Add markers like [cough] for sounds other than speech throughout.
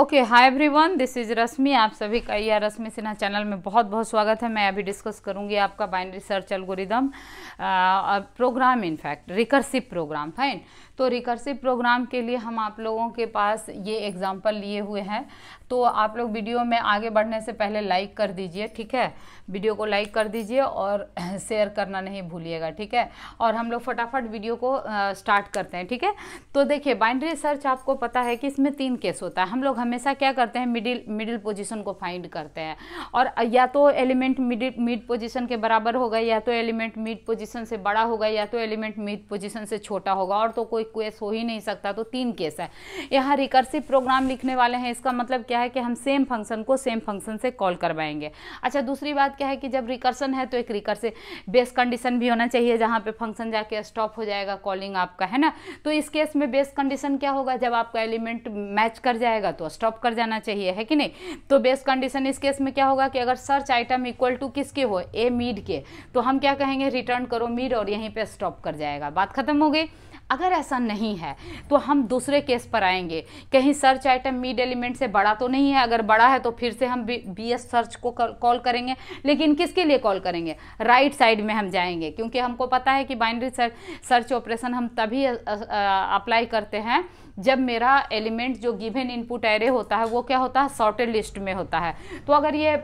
okay hi everyone this is Rashmi आप सभी का यह रश्मि सिन्हा चैनल में बहुत बहुत स्वागत है मैं अभी डिस्कस करूंगी आपका binary search algorithm program in fact recursive program fine तो रिकर्सिव प्रोग्राम के लिए हम आप लोगों के पास ये एग्जांपल लिए हुए हैं तो आप लोग वीडियो में आगे बढ़ने से पहले लाइक कर दीजिए ठीक है वीडियो को लाइक कर दीजिए और शेयर [clears throat] करना नहीं भूलिएगा ठीक है और हम लोग फटाफट वीडियो को स्टार्ट uh, करते हैं ठीक है तो देखिए बाइंड्री सर्च आपको पता है कि इसमें तीन केस होता है हम लोग हमेशा क्या करते हैं मिडिल मिडिल पोजीशन को फाइंड करते हैं और या तो एलिमेंट मिडिल मिड पोजीशन के बराबर होगा या तो एलिमेंट मिड पोजीशन से बड़ा होगा या तो एलिमेंट मिड पोजीशन से छोटा होगा और तो कोई केस हो ही नहीं सकता तो तीन केस है यहाँ रिकर्सिव प्रोग्राम लिखने वाले हैं इसका मतलब क्या है कि हम सेम फंक्शन को सेम फंक्शन से कॉल करवाएंगे अच्छा दूसरी बात क्या है कि जब रिकर्सन है तो एक रिकर्सिव बेस कंडीशन भी होना चाहिए जहाँ पे फंक्शन जाके स्टॉप हो जाएगा कॉलिंग आपका है ना तो इस केस में बेस कंडीशन क्या होगा जब आपका एलिमेंट मैच कर जाएगा तो स्टॉप कर जाना चाहिए है कि नहीं तो बेस्ट कंडीशन इस केस में क्या होगा कि अगर सर्च आइटम इक्वल टू किसके हो ए मीड के तो हम क्या कहेंगे रिटर्न करो मीड और यहीं पर स्टॉप कर जाएगा बात खत्म हो गई अगर ऐसा नहीं है तो हम दूसरे केस पर आएंगे कहीं सर्च आइटम मीड एलिमेंट से बड़ा तो नहीं है अगर बड़ा है तो फिर से हम बी एस सर्च को कॉल करेंगे लेकिन किसके लिए कॉल करेंगे राइट right साइड में हम जाएंगे क्योंकि हमको पता है कि बाइनरी सर्च ऑपरेशन हम तभी अप्लाई करते हैं जब मेरा एलिमेंट जो गिवन इनपुट एरे होता है वो क्या होता है सॉर्टेड लिस्ट में होता है तो अगर ये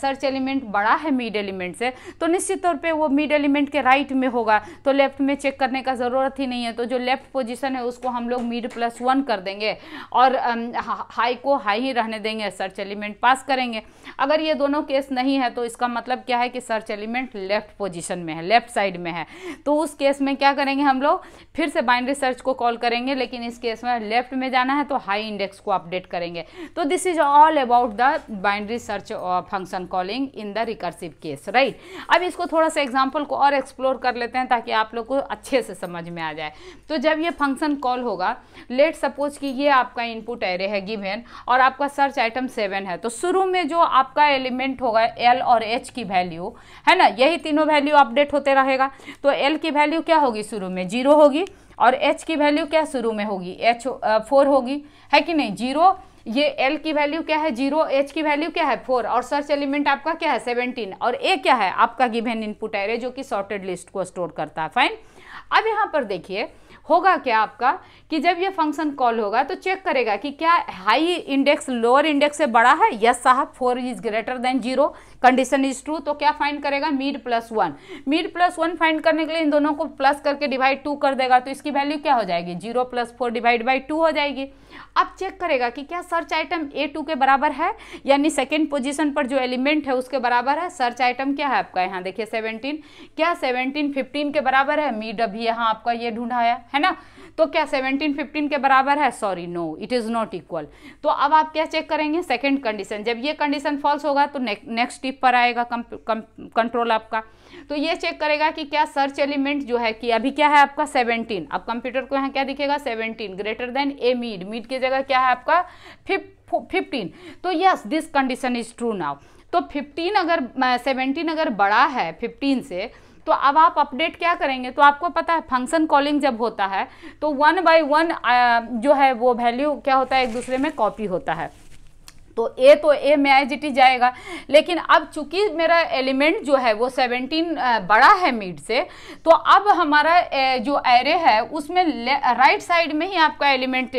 सर्च एलिमेंट बड़ा है मिड एलिमेंट से तो निश्चित तौर पर वो मिड एलिमेंट के राइट right में होगा तो लेफ्ट में चेक करने का ज़रूरत ही नहीं है तो जो लेफ्ट पोजिशन है उसको हम लोग मिड प्लस वन कर देंगे और हाई को हाई ही रहने देंगे सर्च एलिमेंट पास करेंगे अगर ये दोनों केस नहीं है तो इसका मतलब क्या है कि सर्च एलिमेंट लेफ्ट पोजिशन में है लेफ्ट साइड में है तो उस केस में क्या करेंगे हम लोग फिर से बाइंड सर्च को कॉल करेंगे लेकिन इस केस में लेफ्ट में जाना है तो हाई इंडेक्स को अपडेट करेंगे तो this is all about the binary search function calling in the recursive case right अब इसको थोड़ा सा एग्जाम्पल को और एक्सप्लोर कर लेते हैं ताकि आप लोग को अच्छे से समझ में आ जाए तो जब ये फंक्शन कॉल होगा लेट सपोज कि ये आपका इनपुट एरे है गिवेन और आपका सर्च आइटम सेवन है तो शुरू में जो आपका एलिमेंट होगा एल और एच की वैल्यू है ना यही तीनों वैल्यू अपडेट होते रहेगा तो एल की वैल्यू क्या होगी शुरू में जीरो होगी और एच की वैल्यू क्या शुरू में होगी एच फोर होगी है कि नहीं जीरो ये एल की वैल्यू क्या है जीरो एच की वैल्यू क्या है फोर और सर्च एलिमेंट आपका क्या है सेवनटीन और ए क्या है आपका गिवेन इनपुट एरे जो कि सॉर्टेड लिस्ट को स्टोर करता है फाइन अब यहाँ पर देखिए होगा क्या आपका कि जब ये फंक्शन कॉल होगा तो चेक करेगा कि क्या हाई इंडेक्स लोअर इंडेक्स से बड़ा है यस साहब four is greater than zero condition is true तो क्या फाइंड करेगा mid plus one mid plus one find करने के लिए इन दोनों को प्लस करके डिवाइड टू कर देगा तो इसकी वैल्यू क्या हो जाएगी zero plus four divide by two हो जाएगी अब चेक करेगा कि क्या सर्च आइटम ए टू के बराबर है यानी सेकेंड पोजिशन पर जो एलिमेंट है उसके बराबर है सर्च आइटम क्या है आपका यहाँ देखिए सेवनटीन क्या सेवनटीन फिफ्टीन के बराबर है मीड अभी यहाँ आपका ये ढूंढाया है ना तो क्या सेवनटीन फिफ्टीन के बराबर है sorry no it is not equal तो अब आप क्या चेक करेंगे सेकेंड कंडीशन जब ये कंडीशन फॉल्स होगा तो नेक्स्ट टिप पर आएगा कंट्रोल आपका तो ये चेक करेगा कि क्या सर्च एलिमेंट जो है कि अभी क्या है आपका सेवनटीन अब कंप्यूटर को यहाँ क्या दिखेगा seventeen greater than A mid mid की जगह क्या है आपका फिफ्टीन तो yes this condition is true now तो फिफ्टीन अगर सेवनटीन अगर बड़ा है फिफ्टीन से तो अब आप अपडेट क्या करेंगे तो आपको पता है फंक्शन कॉलिंग जब होता है तो वन बाई वन जो है वो वैल्यू क्या होता है एक दूसरे में कॉपी होता है तो ए तो ए में आई जी जाएगा लेकिन अब चूंकि मेरा एलिमेंट जो है वो 17 बड़ा है मिड से तो अब हमारा जो एरे है उसमें राइट साइड में ही आपका एलिमेंट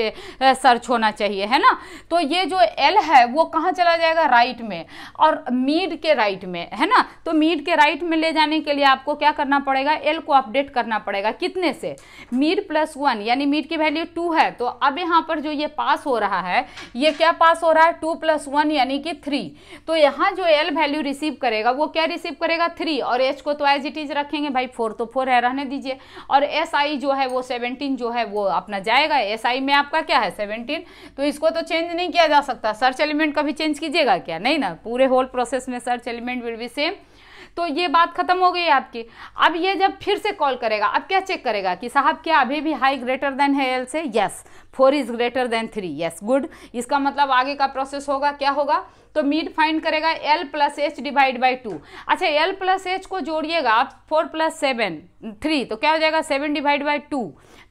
सर्च होना चाहिए है ना तो ये जो एल है वो कहाँ चला जाएगा राइट में और मिड के राइट में है ना तो मिड के राइट में ले जाने के लिए आपको क्या करना पड़ेगा एल को अपडेट करना पड़ेगा कितने से मिड प्लस वन यानी मिड की वैल्यू टू है तो अब यहाँ पर जो ये पास हो रहा है ये क्या पास हो रहा है टू प्लस वन यानी कि थ्री तो यहाँ जो एल वैल्यू रिसीव करेगा वो क्या रिसीव करेगा थ्री और एच को तो एज इट इज रखेंगे भाई फोर तो फोर है रहने दीजिए और एस आई जो है वो सेवनटीन जो है वो अपना जाएगा एस आई में आपका क्या है सेवनटीन तो इसको तो चेंज नहीं किया जा सकता सर्च एलिमेंट कभी चेंज कीजिएगा क्या नहीं ना पूरे होल प्रोसेस में search element will be same तो ये बात खत्म हो गई आपकी अब ये जब फिर से कॉल करेगा अब क्या चेक करेगा कि साहब क्या अभी भी हाई ग्रेटर देन है एल से yes four is greater than three yes good इसका मतलब आगे का प्रोसेस होगा क्या होगा तो मीड फाइंड करेगा L plus H divide by two अच्छा एल प्लस एच को जोड़िएगा आप फोर प्लस सेवन थ्री तो क्या हो जाएगा सेवन डिवाइड बाई टू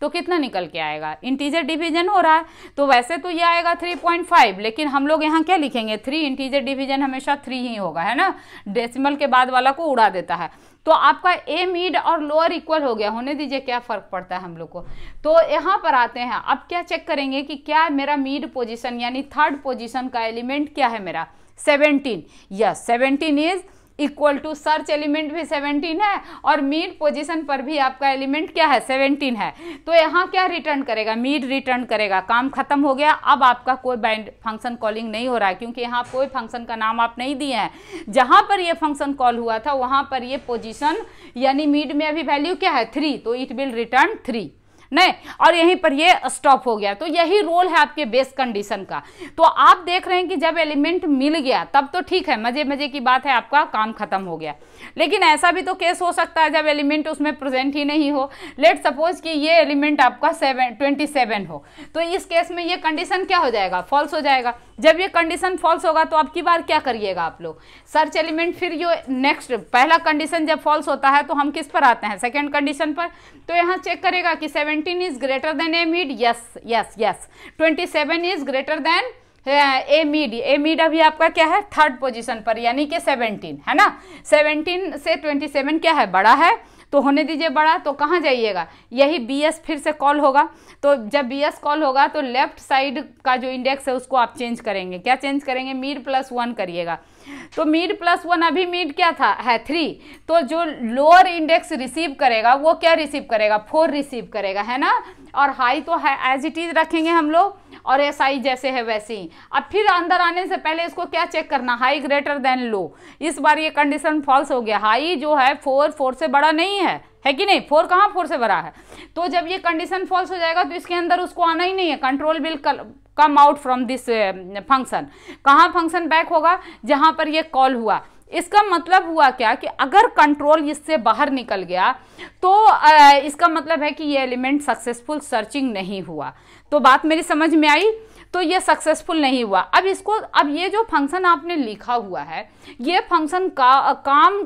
तो कितना निकल के आएगा इंटीजर डिवीजन हो रहा है तो वैसे तो ये आएगा थ्री पॉइंट फाइव लेकिन हम लोग यहाँ क्या लिखेंगे थ्री इंटीजर डिवीजन हमेशा थ्री ही होगा है ना डेसिमल के बाद वाला को उड़ा देता है तो आपका ए मिड और लोअर इक्वल हो गया होने दीजिए क्या फ़र्क पड़ता है हम लोग को तो यहाँ पर आते हैं अब क्या चेक करेंगे कि क्या मेरा मिड पोजिशन यानी थर्ड पोजिशन का एलिमेंट क्या है मेरा seventeen yes seventeen is equal to search element भी सेवनटीन है और मीड पोजिशन पर भी आपका एलिमेंट क्या है सेवनटीन है तो यहाँ क्या रिटर्न करेगा मीड रिटर्न करेगा काम खत्म हो गया अब आपका कोई बाइंड फंक्शन कॉलिंग नहीं हो रहा है क्योंकि यहाँ कोई फंक्शन का नाम आप नहीं दिए हैं जहाँ पर यह फंक्शन कॉल हुआ था वहाँ पर यह पोजिशन यानी मीड में अभी वैल्यू क्या है थ्री तो इट विल रिटर्न थ्री नहीं और यहीं पर ये स्टॉप हो गया तो यही रोल है आपके बेस कंडीशन का तो आप देख रहे हैं कि जब एलिमेंट मिल गया तब तो ठीक है मजे मजे की बात है आपका काम खत्म हो गया लेकिन ऐसा भी तो केस हो सकता है जब एलिमेंट उसमें प्रेजेंट ही नहीं हो लेट सपोज कि ये एलिमेंट आपका सेवन ट्वेंटी सेवन हो तो इस केस में ये कंडीशन क्या हो जाएगा फॉल्स हो जाएगा जब ये कंडीशन फॉल्स होगा तो आपकी बार क्या करिएगा आप लोग सर्च एलिमेंट फिर ये नेक्स्ट पहला कंडीशन जब फॉल्स होता है तो हम किस पर आते हैं सेकेंड कंडीशन पर तो यहाँ चेक करेगा कि seventeen is greater than A mid yes yes yes twenty seven is greater than A mid A mid अभी आपका क्या है थर्ड पोजिशन पर यानी कि सेवनटीन है ना सेवनटीन से सेवन क्या है बड़ा है तो होने दीजिए बड़ा तो कहाँ जाइएगा यही बी फिर से कॉल होगा तो जब बी कॉल होगा तो लेफ्ट साइड का जो इंडेक्स है उसको आप चेंज करेंगे क्या चेंज करेंगे मीड प्लस वन करिएगा तो मीड प्लस वन अभी मीड क्या था है थ्री तो जो लोअर इंडेक्स रिसीव करेगा वो क्या रिसीव करेगा फोर रिसीव करेगा है ना और हाई तो है एज इट इज़ रखेंगे हम लोग और एस SI जैसे है वैसे ही अब फिर अंदर आने से पहले इसको क्या चेक करना हाई ग्रेटर देन लो इस बार ये कंडीशन फॉल्स हो गया हाई जो है फोर फोर से बड़ा नहीं है है कि नहीं फोर कहाँ फोर से बड़ा है तो जब ये कंडीशन फॉल्स हो जाएगा तो इसके अंदर उसको आना ही नहीं है control will come out from this function कहाँ फंक्शन बैक होगा जहाँ पर ये कॉल हुआ इसका मतलब हुआ क्या कि अगर कंट्रोल इससे बाहर निकल गया तो इसका मतलब है कि ये एलिमेंट सक्सेसफुल सर्चिंग नहीं हुआ तो बात मेरी समझ में आई तो ये सक्सेसफुल नहीं हुआ अब इसको अब ये जो फंक्शन आपने लिखा हुआ है ये फंक्शन का काम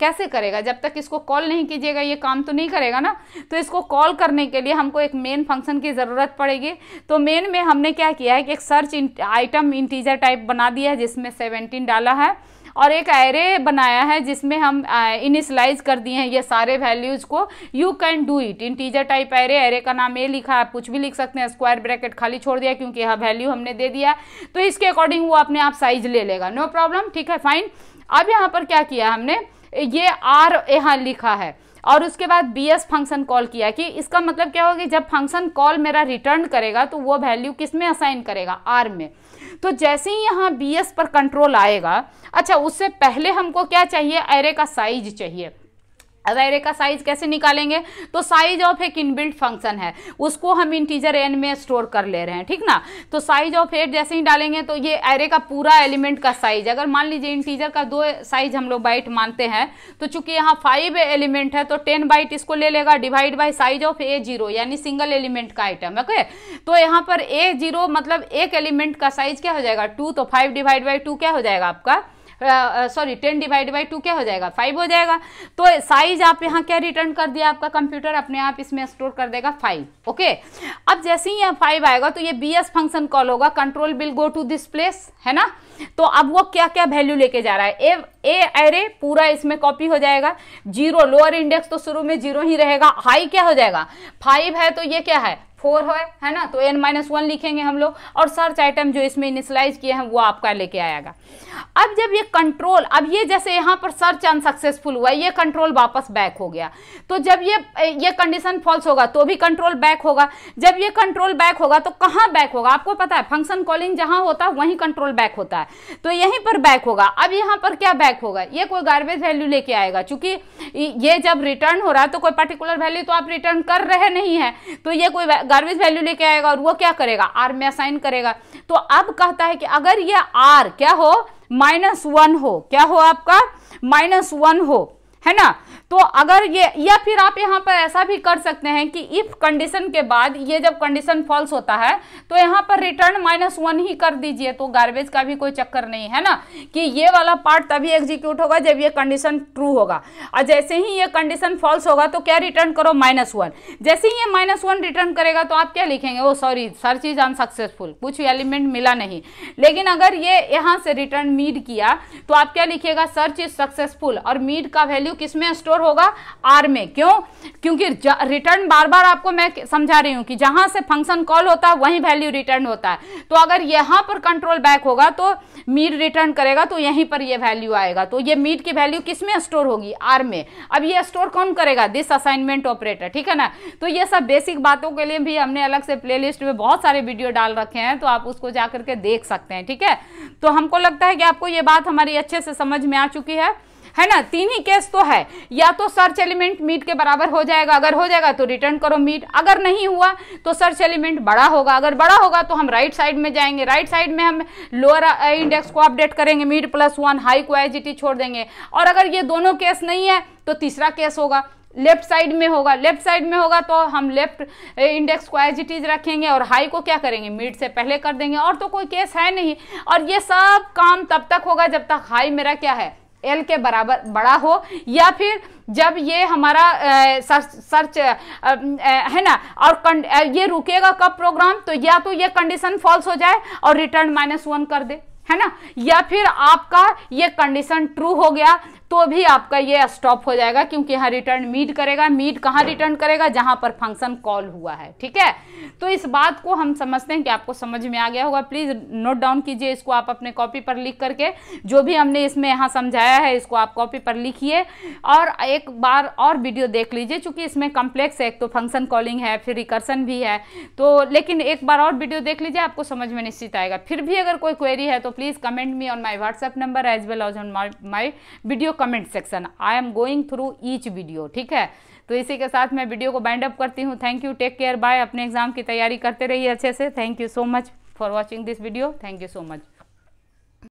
कैसे करेगा जब तक इसको कॉल नहीं कीजिएगा ये काम तो नहीं करेगा ना तो इसको कॉल करने के लिए हमको एक मेन फंक्शन की ज़रूरत पड़ेगी तो मेन में हमने क्या किया है कि एक सर्च आइटम इंटीजर टाइप बना दिया है जिसमें सेवेंटीन डाला है और एक एरे बनाया है जिसमें हम इनिशलाइज कर दिए हैं ये सारे वैल्यूज़ को you can do it integer type array array का नाम ए लिखा आप कुछ भी लिख सकते हैं स्क्वायर ब्रैकेट खाली छोड़ दिया क्योंकि यह वैल्यू हमने दे दिया तो इसके अकॉर्डिंग वो अपने आप साइज ले लेगा नो प्रॉब्लम ठीक है फाइन अब यहाँ पर क्या किया हमने ये आर यहाँ लिखा है और उसके बाद बी एस फंक्शन कॉल किया कि इसका मतलब क्या होगा कि जब फंक्शन कॉल मेरा रिटर्न करेगा तो वो वैल्यू किस में असाइन करेगा आर में तो जैसे ही यहाँ बी एस पर कंट्रोल आएगा अच्छा उससे पहले हमको क्या चाहिए एरे का साइज चाहिए एरे का साइज कैसे निकालेंगे तो साइज ऑफ एक इनबिल्ट फंक्शन है उसको हम इंटीजर एन में स्टोर कर ले रहे हैं ठीक ना तो साइज ऑफ एट जैसे ही डालेंगे तो ये एरे का पूरा एलिमेंट का साइज अगर मान लीजिए इंटीजर का दो साइज हम लोग बाइट मानते हैं तो चूंकि यहाँ फाइव एलिमेंट है तो टेन बाइट इसको ले लेगा divide by size of A zero यानी सिंगल एलिमेंट का आइटम ओके तो यहाँ पर ए जीरो मतलब एक एलिमेंट का साइज क्या हो जाएगा टू तो फाइव डिवाइड बाई टू क्या हो जाएगा आपका sorry ten divide by two क्या हो जाएगा फाइव हो जाएगा तो साइज आप यहाँ क्या रिटर्न कर दिया आपका कंप्यूटर अपने आप इसमें स्टोर कर देगा फाइव ओके अब जैसे ही यहाँ फाइव आएगा तो ये बी एस फंक्शन कॉल होगा control will go to this place है ना तो अब वो क्या क्या वैल्यू लेके जा रहा है ए ए एरे पूरा इसमें कॉपी हो जाएगा जीरो लोअर इंडेक्स तो शुरू में जीरो ही रहेगा हाई क्या हो जाएगा फाइव है तो ये क्या है फोर है है ना तो एन माइनस वन लिखेंगे हम लोग और सर्च आइटम जो इसमें इनिशलाइज किए हैं वो आपका लेके आएगा अब जब ये कंट्रोल अब ये जैसे यहाँ पर सर्च अनसक्सेसफुल हुआ ये कंट्रोल वापस बैक हो गया तो जब ये ये कंडीशन फॉल्स होगा तो भी कंट्रोल बैक होगा जब ये कंट्रोल बैक होगा तो कहाँ बैक होगा आपको पता है फंक्शन कॉलिंग जहाँ होता है वहीं कंट्रोल बैक होता है तो यहीं पर बैक होगा अब यहाँ पर क्या बैक बैक होगा ये कोई गार्बेज वैल्यू लेके आएगा चूंकि ये जब रिटर्न हो रहा है तो कोई पर्टिकुलर वैल्यू तो आप रिटर्न कर रहे नहीं है तो ये कोई गार्बेज वैल्यू लेके आएगा और वो क्या करेगा आर में असाइन करेगा तो अब कहता है कि अगर ये आर क्या हो माइनस वन हो क्या हो आपका माइनस वन हो है ना तो अगर ये या फिर आप यहाँ पर ऐसा भी कर सकते हैं कि इफ़ कंडीशन के बाद ये जब कंडीशन फॉल्स होता है तो यहाँ पर रिटर्न माइनस वन ही कर दीजिए तो गार्बेज का भी कोई चक्कर नहीं है ना कि ये वाला पार्ट तभी एग्जीक्यूट होगा जब ये कंडीशन ट्रू होगा और जैसे ही ये कंडीशन फॉल्स होगा तो क्या रिटर्न करो माइनस वन जैसे ही ये माइनस वन रिटर्न करेगा तो आप क्या लिखेंगे oh sorry search is unsuccessful कुछ एलिमेंट मिला नहीं लेकिन अगर ये यहाँ से रिटर्न मीड किया तो आप क्या लिखेगा सर्च इज सक्सेसफुल और मीड का वैल्यू किसमें स्टोर और होगा आर में क्यों क्योंकि रिटर्न बार बार आपको मैं समझा रही हूं कि जहां से फंक्शन कॉल होता है वहीं वैल्यू रिटर्न होता है तो अगर यहां पर कंट्रोल बैक होगा तो मीड रिटर्न करेगा तो यहीं पर ये वैल्यू आएगा तो ये मीड की वैल्यू किस में स्टोर होगी आर में अब ये स्टोर कौन करेगा दिस असाइनमेंट ऑपरेटर ठीक है ना तो ये सब बेसिक बातों के लिए भी हमने अलग से प्ले में बहुत सारे वीडियो डाल रखे हैं तो आप उसको जाकर के देख सकते हैं ठीक है तो हमको लगता है कि आपको ये बात हमारी अच्छे से समझ में आ चुकी है है ना तीन ही केस तो है या तो सर्च एलिमेंट मीट के बराबर हो जाएगा अगर हो जाएगा तो रिटर्न करो मीट अगर नहीं हुआ तो सर्च एलिमेंट बड़ा होगा अगर बड़ा होगा तो हम राइट साइड में जाएंगे राइट साइड में हम लोअर इंडेक्स uh, को अपडेट करेंगे मीट प्लस वन हाई क्वाइजिटी छोड़ देंगे और अगर ये दोनों केस नहीं है तो तीसरा केस होगा लेफ्ट साइड में होगा लेफ्ट साइड में होगा तो हम लेफ्ट इंडेक्स क्वाजिटीज रखेंगे और हाई को क्या करेंगे मिड से पहले कर देंगे और तो कोई केस है नहीं और ये सब काम तब तक होगा जब तक हाई मेरा क्या है एल के बराबर बड़ा हो या फिर जब ये हमारा ए, सर्च, आ, आ, है ना और कं, ये रुकेगा कब प्रोग्राम तो या तो ये कंडीशन फॉल्स हो जाए और रिटर्न माइनस वन कर दे है ना या फिर आपका ये कंडीशन ट्रू हो गया तो भी आपका ये स्टॉप हो जाएगा क्योंकि यहाँ रिटर्न मीट करेगा मीट कहाँ रिटर्न करेगा जहाँ पर फंक्शन कॉल हुआ है ठीक है तो इस बात को हम समझते हैं कि आपको समझ में आ गया होगा प्लीज़ नोट डाउन कीजिए इसको आप अपने कॉपी पर लिख करके जो भी हमने इसमें यहाँ समझाया है इसको आप कॉपी पर लिखिए और एक बार और वीडियो देख लीजिए चूँकि इसमें कम्प्लेक्स है एक तो फंक्शन कॉलिंग है फिर रिकर्सन भी है तो लेकिन एक बार और वीडियो देख लीजिए आपको समझ में निश्चित आएगा फिर भी अगर कोई क्वेरी है तो please comment me on my WhatsApp number as well as on my video comment section I am going through each video ठीक है तो इसी के साथ मैं वीडियो को बाइंड अप करती हूँ thank you take care bye अपने एग्जाम की तैयारी करते रहिए अच्छे से thank you so much for watching this video thank you so much